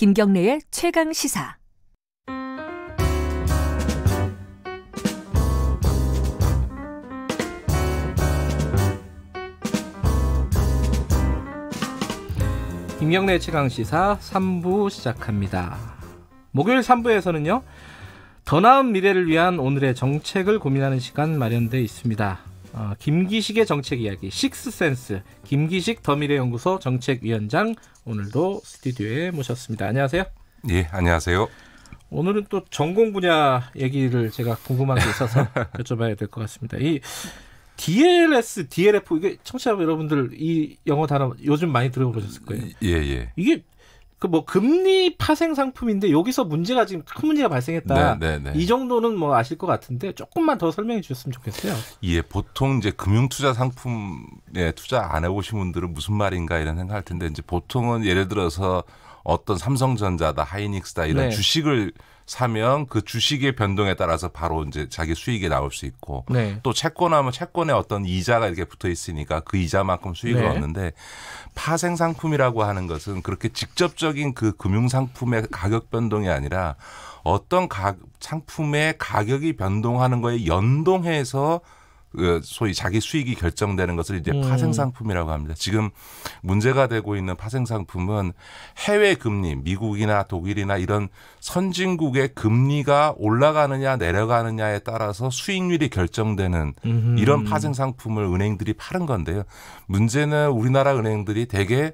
김경래의 최강 시사. 김경래 최강 시사 3부 시작합니다. 목요일 3부에서는요. 더 나은 미래를 위한 오늘의 정책을 고민하는 시간 마련돼 있습니다. 어, 김기식의 정책 이야기 식스센스 김기식 더미래연구소 정책위원장 오늘도 스튜디오에 모셨습니다. 안녕하세요. 예, 안녕하세요. 오늘은 또 전공 분야 얘기를 제가 궁금한 게 있어서 여쭤봐야 될 것 같습니다. 이 DLS, DLF 이게 청취자 여러분들 이 영어 단어 요즘 많이 들어보셨을 거예요. 예, 예. 이게 그뭐 금리 파생 상품인데 여기서 문제가 지금 큰 문제가 발생했다. 네, 네, 네, 이 정도는 뭐 아실 것 같은데 조금만 더 설명해 주셨으면 좋겠어요. 예, 보통 이제 금융 투자 상품에 투자 안 해보신 분들은 무슨 말인가 이런 생각할 텐데 이제 보통은 예를 들어서 어떤 삼성전자다, 하이닉스다 이런 네. 주식을 사면 그 주식의 변동에 따라서 바로 이제 자기 수익이 나올 수 있고 네. 또 채권하면 채권에 어떤 이자가 이렇게 붙어 있으니까 그 이자만큼 수익을 네. 얻는데 파생 상품이라고 하는 것은 그렇게 직접적인 그 금융 상품의 가격 변동이 아니라 어떤 가, 상품의 가격이 변동하는 거에 연동해서 그 소위 자기 수익이 결정되는 것을 이제 음. 파생 상품이라고 합니다. 지금 문제가 되고 있는 파생 상품은 해외 금리, 미국이나 독일이나 이런 선진국의 금리가 올라가느냐 내려가느냐에 따라서 수익률이 결정되는 음. 이런 파생 상품을 은행들이 파는 건데요. 문제는 우리나라 은행들이 대개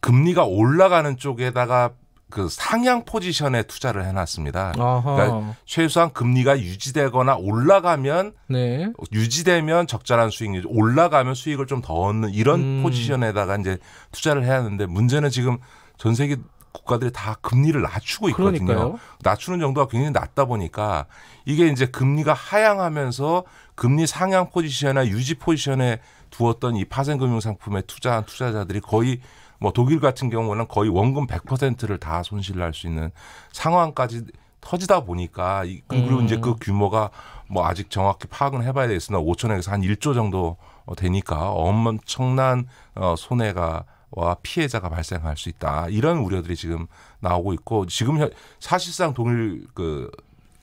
금리가 올라가는 쪽에다가 그 상향 포지션에 투자를 해놨습니다. 그러니까 최소한 금리가 유지되거나 올라가면 네. 유지되면 적절한 수익률, 올라가면 수익을 좀 더 얻는 이런 음. 포지션에다가 이제 투자를 해야 하는데 문제는 지금 전 세계 국가들이 다 금리를 낮추고 있거든요. 그러니까요. 낮추는 정도가 굉장히 낮다 보니까 이게 이제 금리가 하향하면서 금리 상향 포지션이나 유지 포지션에 두었던 이 파생금융 상품에 투자한 투자자들이 거의 뭐 독일 같은 경우는 거의 원금 100%를 다 손실 날수 있는 상황까지 터지다 보니까 그리고 음. 이제 그 음. 규모가 뭐 아직 정확히 파악은 해봐야 되겠으나 5천에서한 1조 정도 어, 되니까 엄청난 어, 손해가 와 피해자가 발생할 수 있다 이런 우려들이 지금 나오고 있고 지금 사실상 동일 그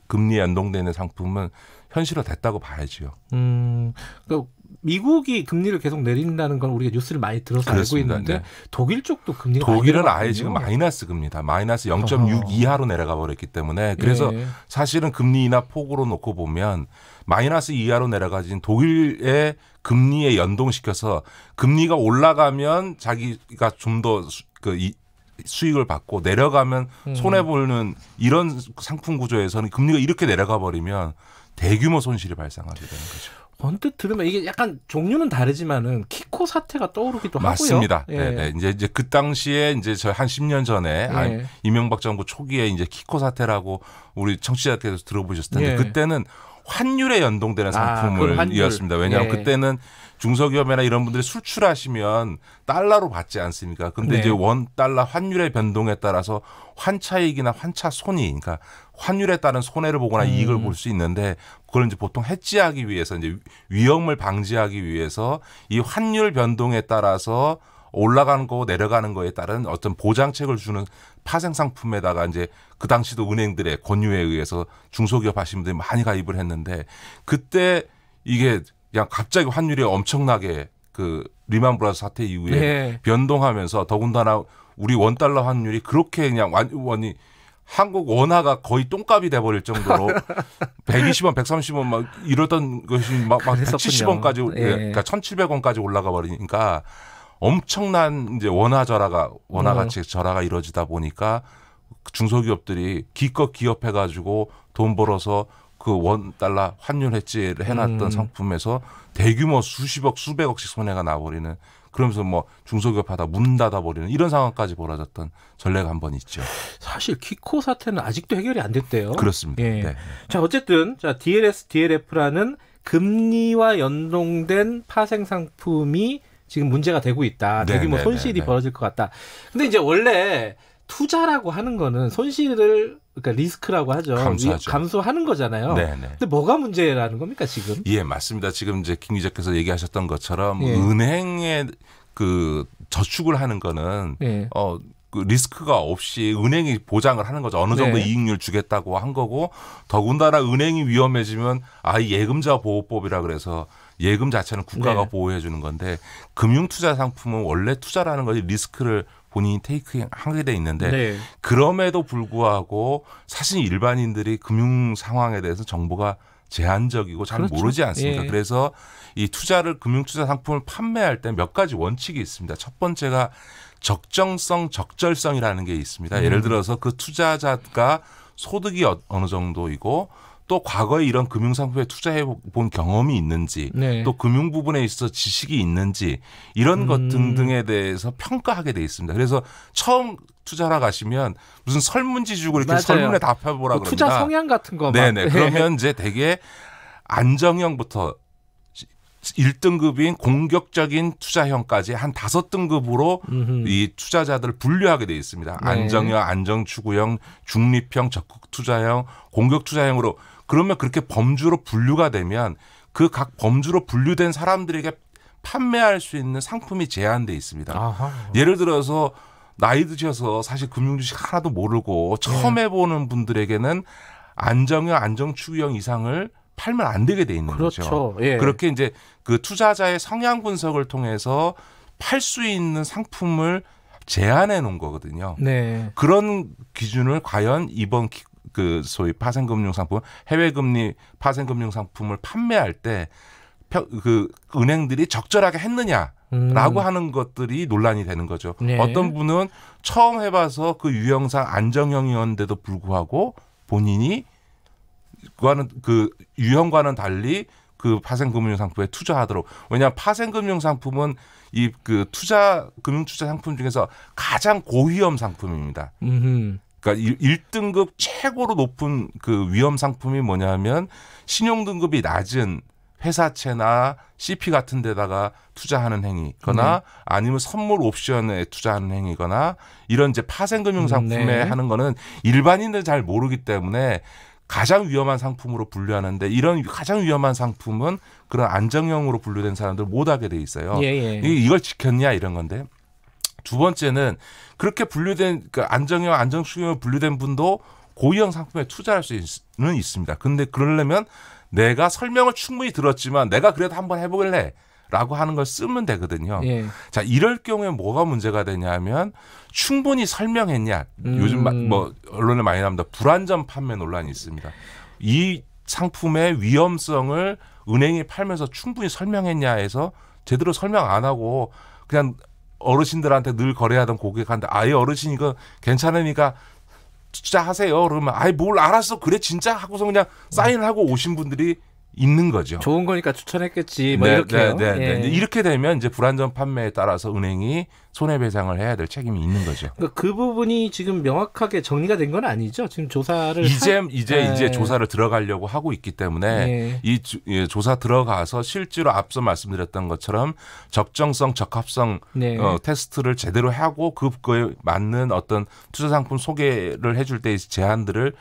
금리 연동되는 상품은 현실화 됐다고 봐야지요. 음, 그 미국이 금리를 계속 내린다는 건 우리가 뉴스를 많이 들어서 그렇습니다. 알고 있는데 네. 독일 쪽도 금리가 독일은 아예 지금 마이너스 금리다. 마이너스 0.6 어. 이하로 내려가 버렸기 때문에 예. 그래서 예. 사실은 금리 인하 폭으로 놓고 보면 마이너스 이하로 내려가진 독일의 금리에 연동시켜서 금리가 올라가면 자기가 좀 더 그 수익을 받고 내려가면 음. 손해 보는 이런 상품 구조에서는 금리가 이렇게 내려가 버리면 대규모 손실이 발생하게 되는 거죠. 언뜻 들으면 이게 약간 종류는 다르지만은 키코 사태가 떠오르기도 맞습니다. 하고요. 맞습니다. 예. 네, 이제 이제 그 당시에 이제 저희 한 10년 전에 예. 아니, 이명박 정부 초기에 이제 키코 사태라고 우리 청취자께서 들어보셨을 텐데 예. 그때는 환율에 연동되는 상품을이었습니다. 아, 그 왜냐하면 예. 그때는 중소기업이나 이런 분들이 수출하시면 달러로 받지 않습니까? 근데 네. 이제 원 달러 환율의 변동에 따라서 환차익이나 환차 손이, 그러니까 환율에 따른 손해를 보거나 음. 이익을 볼 수 있는데 그걸 이제 보통 해지하기 위해서 이제 위험을 방지하기 위해서 이 환율 변동에 따라서 올라가는 거고 내려가는 거에 따른 어떤 보장책을 주는 파생 상품에다가 이제 그 당시도 은행들의 권유에 의해서 중소기업 하시는 분들이 많이 가입을 했는데 그때 이게 그냥 갑자기 환율이 엄청나게 그 리만 브라더 사태 이후에 네. 변동하면서 더군다나 우리 원 달러 환율이 그렇게 그냥 완, 완이 한국 원화가 거의 똥값이 돼버릴 정도로 120원, 130원 막 이러던 것이 막, 막 170원까지 예. 그러니까 1,700원까지 올라가 버리니까 엄청난 이제 원화 절하가 원화 음. 가치 음. 절하가 이루어지다 보니까 중소기업들이 기껏 기업해가지고 돈 벌어서 그 원 달러 환율 해지를 해놨던 음. 상품에서 대규모 수십억 수백억씩 손해가 나버리는 그러면서 뭐 중소기업 하다 문 닫아버리는 이런 상황까지 벌어졌던 전례가 한 번 있죠. 사실 키코 사태는 아직도 해결이 안 됐대요. 그렇습니다. 예. 네. 자 어쨌든 자 DLS, DLF라는 금리와 연동된 파생 상품이 지금 문제가 되고 있다. 네, 대규모 뭐 손실이 네, 벌어질 것 같다. 근데 이제 원래 투자라고 하는 거는 손실을 그러니까 리스크라고 하죠. 감수하죠. 감수하는 거잖아요. 네네. 네. 근데 뭐가 문제라는 겁니까 지금? 예, 맞습니다. 지금 이제 김 기자께서 얘기하셨던 것처럼 예. 은행에 그 저축을 하는 거는 예. 어. 그 리스크가 없이 은행이 보장을 하는 거죠. 어느 정도 네. 이익률 주겠다고 한 거고 더군다나 은행이 위험해지면 아 예금자 보호법이라 그래서 예금 자체는 국가가 네. 보호해 주는 건데 금융 투자 상품은 원래 투자라는 것이 리스크를 본인이 테이크 하게 돼 있는데 네. 그럼에도 불구하고 사실 일반인들이 금융 상황에 대해서 정보가 제한적이고 잘 그렇죠. 모르지 않습니까? 예. 그래서 이 투자를 금융 투자 상품을 판매할 때 몇 가지 원칙이 있습니다. 첫 번째가 적정성, 적절성이라는 게 있습니다. 음. 예를 들어서 그 투자자가 소득이 어, 어느 정도이고 또 과거에 이런 금융상품에 투자해 본 경험이 있는지 네. 또 금융 부분에 있어 지식이 있는지 이런 음. 것 등등에 대해서 평가하게 돼 있습니다. 그래서 처음 투자하러 가시면 무슨 설문지 주고 이렇게 맞아요. 설문에 답해보라 뭐 투자 그런다. 성향 같은 거. 네네. 네. 그러면 이제 되게 안정형부터 1등급인 공격적인 투자형까지 한 다섯 등급으로이 투자자들을 분류하게 돼 있습니다. 네. 안정형, 안정추구형, 중립형, 적극 투자형, 공격 투자형으로 그러면 그렇게 범주로 분류가 되면 그 각 범주로 분류된 사람들에게 판매할 수 있는 상품이 제한돼 있습니다. 아하. 예를 들어서 나이 드셔서 사실 금융주식 하나도 모르고 처음 네. 해보는 분들에게는 안정형, 안정추구형 이상을 팔면 안 되게 돼 있는 그렇죠. 거죠. 예. 그렇게 이제 그 투자자의 성향 분석을 통해서 팔 수 있는 상품을 제한해 놓은 거거든요. 네. 그런 기준을 과연 이번 기, 그 소위 파생금융 상품 해외 금리 파생금융 상품을 판매할 때 그 은행들이 적절하게 했느냐 라고 음. 하는 것들이 논란이 되는 거죠. 네. 어떤 분은 처음 해봐서 그 유형상 안정형이었는데도 불구하고 본인이 그와는 그 유형과는 달리 그 파생금융 상품에 투자하도록 왜냐하면 파생금융 상품은 이 그 투자 금융 투자 상품 중에서 가장 고위험 상품입니다. 음흠. 그러니까 1등급 최고로 높은 그 위험 상품이 뭐냐면 신용 등급이 낮은 회사채나 CP 같은 데다가 투자하는 행위거나 네. 아니면 선물 옵션에 투자하는 행위거나 이런 이제 파생금융 상품에 네. 하는 거는 일반인들 잘 모르기 때문에 가장 위험한 상품으로 분류하는데 이런 가장 위험한 상품은 그런 안정형으로 분류된 사람들 못 하게 돼 있어요. 예, 예. 이걸 지켰냐 이런 건데 두 번째는 그렇게 분류된 그러니까 안정형 안정수용으로 분류된 분도 고위험 상품에 투자할 수는 있습니다. 근데 그러려면 내가 설명을 충분히 들었지만 내가 그래도 한번 해보길래 라고 하는 걸 쓰면 되거든요. 예. 자, 이럴 경우에 뭐가 문제가 되냐면 충분히 설명했냐. 음. 요즘 뭐 언론에 많이 나옵니다. 불안전 판매 논란이 있습니다. 이 상품의 위험성을 은행이 팔면서 충분히 설명했냐 해서 제대로 설명 안 하고 그냥 어르신들한테 늘 거래하던 고객한테 아예 어르신 이거 괜찮으니까 진짜 하세요. 그러면 아예뭘 알았어 그래 진짜 하고서 그냥 사인을 하고 오신 분들이 있는 거죠. 좋은 거니까 추천했겠지. 뭐 네, 이렇게. 네, 네, 네, 예. 이렇게 되면 이제 불안전 판매에 따라서 은행이 손해배상을 해야 될 책임이 있는 거죠. 그러니까 그 부분이 지금 명확하게 정리가 된 건 아니죠. 지금 조사를 이제 하... 이제 예. 이제 조사를 들어가려고 하고 있기 때문에 예. 이 주, 예, 조사 들어가서 실제로 앞서 말씀드렸던 것처럼 적정성 적합성 네. 어, 테스트를 제대로 하고 그거에 맞는 어떤 투자 상품 소개를 해줄 때의 제한들을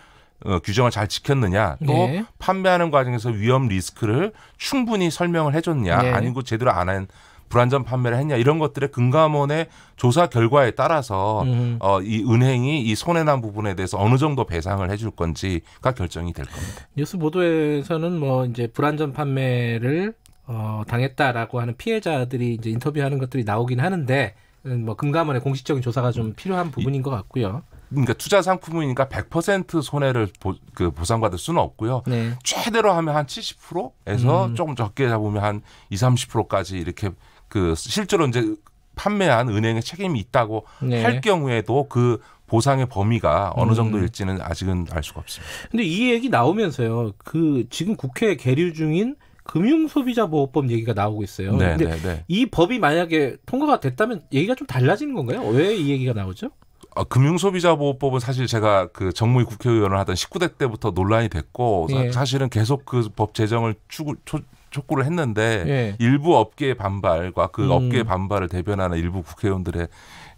어, 규정을 잘 지켰느냐 또 네. 판매하는 과정에서 위험 리스크를 충분히 설명을 해줬냐 네. 아니고 제대로 안 한 불안전 판매를 했냐 이런 것들의 금감원의 조사 결과에 따라서 음. 어, 이 은행이 이 손해난 부분에 대해서 어느 정도 배상을 해 줄 건지가 결정이 될 겁니다. 뉴스 보도에서는 뭐 이제 불안전 판매를 어, 당했다라고 하는 피해자들이 이제 인터뷰하는 것들이 나오긴 하는데 음, 뭐 금감원의 공식적인 조사가 좀 음. 필요한 부분인 것 같고요. 그러니까 투자 상품이니까 100% 손해를 보, 그 보상받을 수는 없고요. 네. 최대로 하면 한 70%에서 음. 조금 적게 잡으면 한 2, 30%까지 이렇게 그 실제로 이제 판매한 은행의 책임이 있다고 네. 할 경우에도 그 보상의 범위가 어느 음. 정도일지는 아직은 알 수가 없습니다. 근데 이 얘기 나오면서요. 그 지금 국회에 계류 중인 금융소비자보호법 얘기가 나오고 있어요. 네, 근데 네, 네. 이 법이 만약에 통과가 됐다면 얘기가 좀 달라지는 건가요? 왜 이 얘기가 나오죠? 어, 금융소비자보호법은 사실 제가 그 정무위 국회의원을 하던 19대 때부터 논란이 됐고 예. 사실은 계속 그 법 제정을 추구, 초, 촉구를 했는데 예. 일부 업계의 반발과 그 음. 업계의 반발을 대변하는 일부 국회의원들의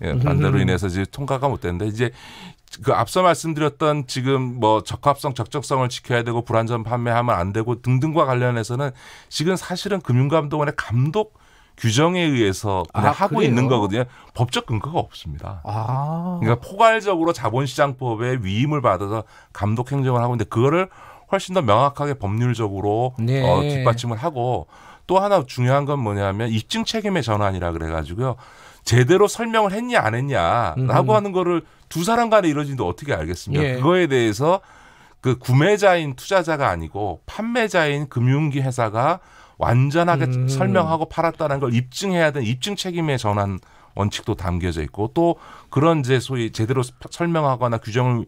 예, 반대로 인해서 이제 통과가 못 됐는데 이제 그 앞서 말씀드렸던 지금 뭐 적합성 적적성을 지켜야 되고 불완전 판매하면 안 되고 등등과 관련해서는 지금 사실은 금융감독원의 감독 규정에 의해서 그냥 아, 하고 그래요? 있는 거거든요. 법적 근거가 없습니다. 아. 그러니까 포괄적으로 자본시장법의 위임을 받아서 감독 행정을 하고 있는데 그거를 훨씬 더 명확하게 법률적으로 네. 어, 뒷받침을 하고 또 하나 중요한 건 뭐냐면 입증 책임의 전환이라 그래가지고요. 제대로 설명을 했냐 안 했냐라고 음. 하는 거를 두 사람 간에 이루어진데 어떻게 알겠습니까? 예. 그거에 대해서 그 구매자인 투자자가 아니고 판매자인 금융기 회사가 완전하게 음. 설명하고 팔았다는 걸 입증해야 되는 입증 책임의 전환 원칙도 담겨져 있고 또 그런 이제 소위 제대로 설명하거나 규정을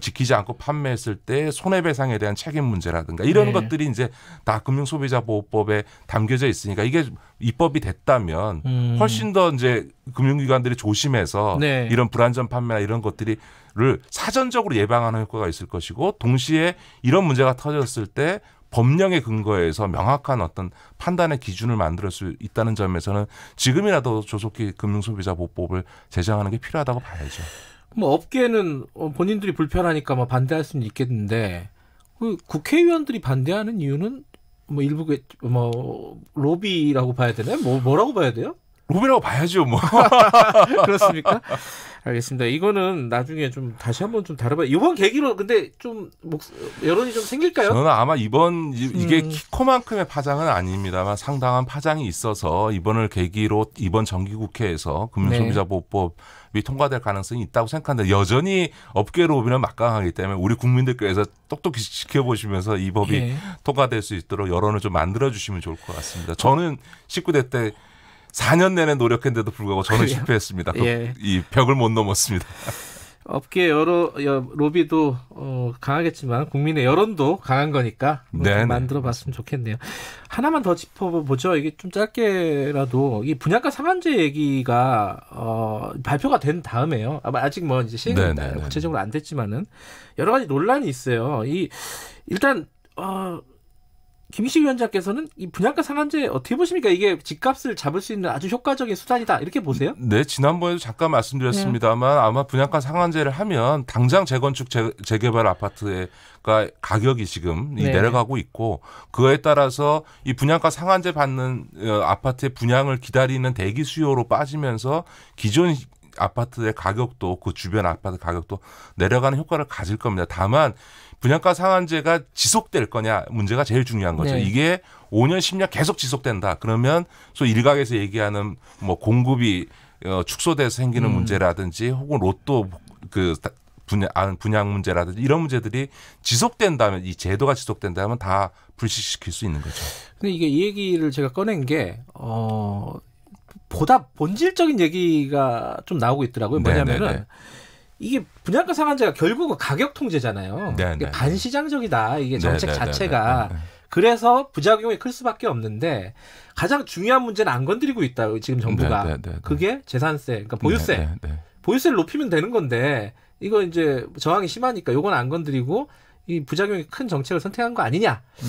지키지 않고 판매했을 때 손해배상에 대한 책임 문제라든가 이런 네. 것들이 이제 다 금융소비자보호법에 담겨져 있으니까 이게 입법이 됐다면 음. 훨씬 더 이제 금융기관들이 조심해서 네. 이런 불안전 판매나 이런 것들이 를 사전적으로 예방하는 효과가 있을 것이고 동시에 이런 문제가 터졌을 때 법령에 근거해서 명확한 어떤 판단의 기준을 만들 수 있다는 점에서는 지금이라도 조속히 금융소비자보호법을 제정하는 게 필요하다고 봐야죠. 뭐 업계는 어, 본인들이 불편하니까 뭐 반대할 수는 있겠는데 그 국회의원들이 반대하는 이유는 뭐 일부 뭐 로비라고 봐야 되나요? 뭐 뭐라고 봐야 돼요? 로비라고 봐야죠, 뭐. 그렇습니까? 알겠습니다. 이거는 나중에 좀 다시 한번 좀 다뤄봐. 이번 계기로 근데 좀 목, 여론이 좀 생길까요? 저는 아마 이번 이게 음. 키코만큼의 파장은 아닙니다만 상당한 파장이 있어서 이번을 계기로 이번 정기국회에서 금융소비자보호법 이 네. 통과될 가능성이 있다고 생각하는데 여전히 업계로 보면 막강하기 때문에 우리 국민들께서 똑똑히 지켜보시면서 이 법이 예. 통과될 수 있도록 여론을 좀 만들어 주시면 좋을 것 같습니다. 저는 19대 때 4년 내내 노력했는데도 불구하고 저는 그래요? 실패했습니다. 그, 예. 이 벽을 못 넘었습니다. 업계 여러 로비도 어, 강하겠지만 국민의 여론도 강한 거니까 만들어봤으면 좋겠네요. 하나만 더 짚어보죠. 이게 좀 짧게라도 이 분양가 상한제 얘기가 어, 발표가 된 다음에요. 아마 아직 뭐 이제 시행 구체적으로 안 됐지만은 여러 가지 논란이 있어요. 이 일단 어, 김희식 위원장께서는 이 분양가 상한제 어떻게 보십니까? 이게 집값을 잡을 수 있는 아주 효과적인 수단이다 이렇게 보세요? 네, 지난번에도 잠깐 말씀드렸습니다만 네. 아마 분양가 상한제를 하면 당장 재건축 재, 개발 아파트에 가격이 지금 네. 내려가고 있고 그에 따라서 이 분양가 상한제 받는 어, 아파트의 분양을 기다리는 대기 수요로 빠지면서 기존 아파트의 가격도 그 주변 아파트 가격도 내려가는 효과를 가질 겁니다. 다만 분양가 상한제가 지속될 거냐 문제가 제일 중요한 거죠. 네. 이게 5년 10년 계속 지속된다. 그러면 소 일각에서 얘기하는 뭐 공급이 어, 축소돼서 생기는 음. 문제라든지 혹은 로또 그 분양, 아, 분양 문제라든지 이런 문제들이 지속된다면 이 제도가 지속된다면 다 불식시킬 수 있는 거죠. 근데 이게 이 얘기를 제가 꺼낸 게 어, 보다 본질적인 얘기가 좀 나오고 있더라고요. 네, 네, 뭐냐면은 네네네. 이게 분양가 상한제가 결국은 가격 통제잖아요. 그러 네, 네, 네. 반시장적이다. 이게 정책 네네. 자체가. 네네. 그래서 부작용이 클 수밖에 없는데 가장 중요한 문제는 안 건드리고 있다. 지금 정부가. 네네. 그게 재산세, 그러니까 보유세. 보유세를 높이면 되는 건데 이거 이제 저항이 심하니까 요건 안 건드리고 이 부작용이 큰 정책을 선택한 거 아니냐. 음, 음.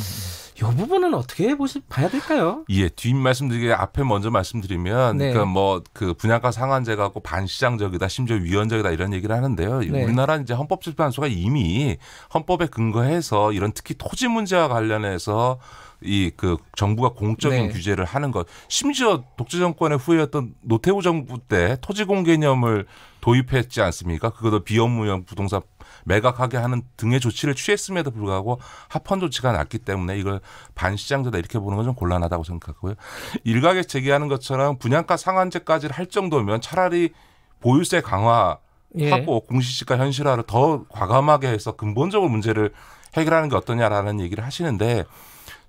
이 부분은 어떻게 보시 봐야 될까요? 예, 뒷 말씀드리기 앞에 먼저 말씀드리면 네. 그니까뭐 그 분양가 상한제가 고 반시장적이다, 심지어 위헌적이다 이런 얘기를 하는데요. 네. 우리나라 이제 헌법재판소가 이미 헌법에 근거해서 이런 특히 토지 문제와 관련해서 이 그 정부가 공적인 네. 규제를 하는 것 심지어 독재 정권의 후예였던 노태우 정부 때 토지 공개념을 도입했지 않습니까? 그것도 비업무용 부동산 매각하게 하는 등의 조치를 취했음에도 불구하고 합헌 조치가 났기 때문에 이걸 반시장제다 이렇게 보는 건 좀 곤란하다고 생각하고요. 일각에 제기하는 것처럼 분양가 상한제까지 할 정도면 차라리 보유세 강화하고 예. 공시지가 현실화를 더 과감하게 해서 근본적으로 문제를 해결하는 게 어떠냐라는 얘기를 하시는데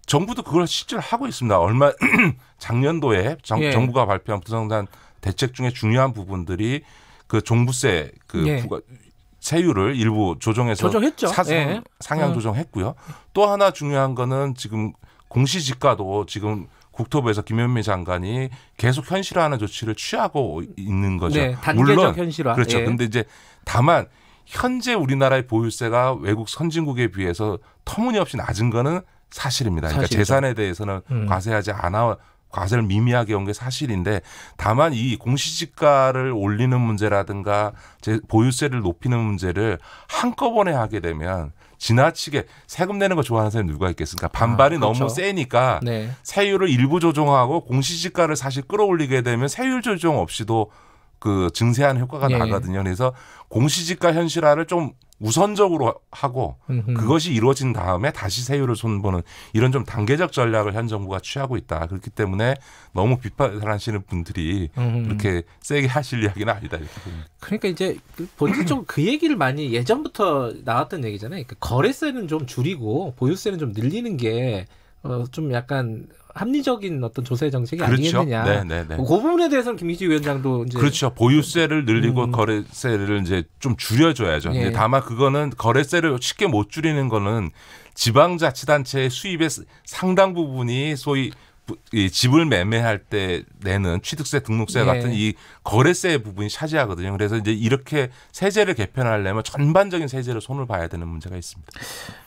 정부도 그걸 실제로 하고 있습니다. 얼마 작년도에 정, 예. 부가 발표한 부동산 대책 중에 중요한 부분들이 그 종부세 그 예. 부가 세율을 일부 조정해서 조정했죠. 사상, 예. 상향 예. 조정했고요. 또 하나 중요한 거는 지금 공시지가도 지금 국토부에서 김현미 장관이 계속 현실화하는 조치를 취하고 있는 거죠. 네, 물론 현실화. 그렇죠. 예. 근데 이제 다만 현재 우리나라의 보유세가 외국 선진국에 비해서 터무니없이 낮은 거는 사실입니다. 그러니까 재산에 대해서는 음. 과세하지 않아 과세를 미미하게 온 게 사실인데 다만 이 공시지가를 올리는 문제라든가 제 보유세를 높이는 문제를 한꺼번에 하게 되면 지나치게 세금 내는 거 좋아하는 사람이 누가 있겠습니까? 반발이 아, 그렇죠. 너무 세니까 네. 세율을 일부 조정하고 공시지가를 사실 끌어올리게 되면 세율 조정 없이도 그증세한 효과가 예, 예. 나거든요. 그래서 공시지가 현실화를 좀 우선적으로 하고 음흠. 그것이 이루어진 다음에 다시 세율을 손보는 이런 좀 단계적 전략을 현 정부가 취하고 있다. 그렇기 때문에 너무 비판하시는 분들이 음흠. 그렇게 세게 하실 이야기는 아니다. 이렇게. 그러니까 이제 그 본질적으로 그 얘기를 많이 예전부터 나왔던 얘기잖아요. 그러니까 거래세는 좀 줄이고 보유세는 좀 늘리는 게 어, 좀 약간 합리적인 어떤 조세 정책이 그렇죠. 아니겠느냐. 네, 네, 네. 뭐 그 부분에 대해서는 김기지 위원장도 이제 그렇죠. 보유세를 늘리고 음. 거래세를 이제 좀 줄여줘야죠. 예. 다만 그거는 거래세를 쉽게 못 줄이는 거는 지방자치단체의 수입의 상당 부분이 소위 이 집을 매매할 때 내는 취득세, 등록세 예. 같은 이 거래세 부분이 차지하거든요. 그래서 이제 이렇게 세제를 개편하려면 전반적인 세제를 손을 봐야 되는 문제가 있습니다.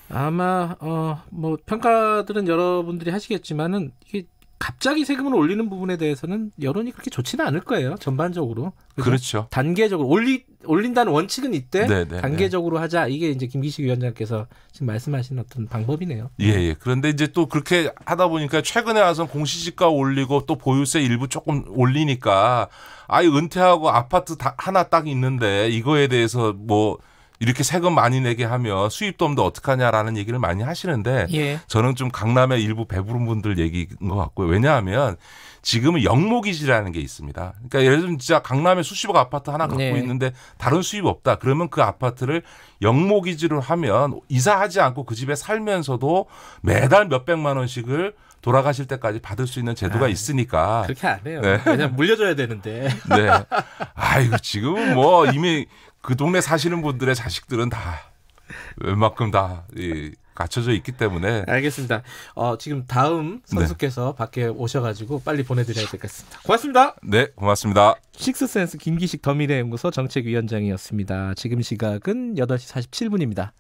아마 어뭐 평가들은 여러분들이 하시겠지만은 이게 갑자기 세금을 올리는 부분에 대해서는 여론이 그렇게 좋지는 않을 거예요. 전반적으로. 그렇죠. 단계적으로 올리 올린다는 원칙은 있대. 네네, 네. 단계적으로 네. 하자. 이게 이제 김기식 위원장께서 지금 말씀하신 어떤 방법이네요. 예, 예. 그런데 이제 또 그렇게 하다 보니까 최근에 와서 공시지가 올리고 또 보유세 일부 조금 올리니까 아예 은퇴하고 아파트 다 하나 딱 있는데 이거에 대해서 뭐 이렇게 세금 많이 내게 하면 수입도 없는데 어떡하냐라는 얘기를 많이 하시는데 예. 저는 좀 강남의 일부 배부른 분들 얘기인 것 같고요. 왜냐하면 지금은 영목이지라는 게 있습니다. 그러니까 예를 들면 진짜 강남에 수십억 아파트 하나 갖고 네. 있는데 다른 수입 없다. 그러면 그 아파트를 영목이지로 하면 이사하지 않고 그 집에 살면서도 매달 몇백만 원씩을 돌아가실 때까지 받을 수 있는 제도가 아, 있으니까 그렇게 안 해요. 네. 왜냐면 물려줘야 되는데. 네. 아이고 지금은 뭐 이미 그 동네 사시는 분들의 자식들은 다 웬만큼 다 이, 갖춰져 있기 때문에 알겠습니다. 어, 지금 다음 네. 선수께서 네. 밖에 오셔가지고 빨리 보내드려야 될 것 같습니다. 고맙습니다. 네, 고맙습니다. 식스센스 김기식 더미래연구소 정책위원장이었습니다. 지금 시각은 8시 47분입니다.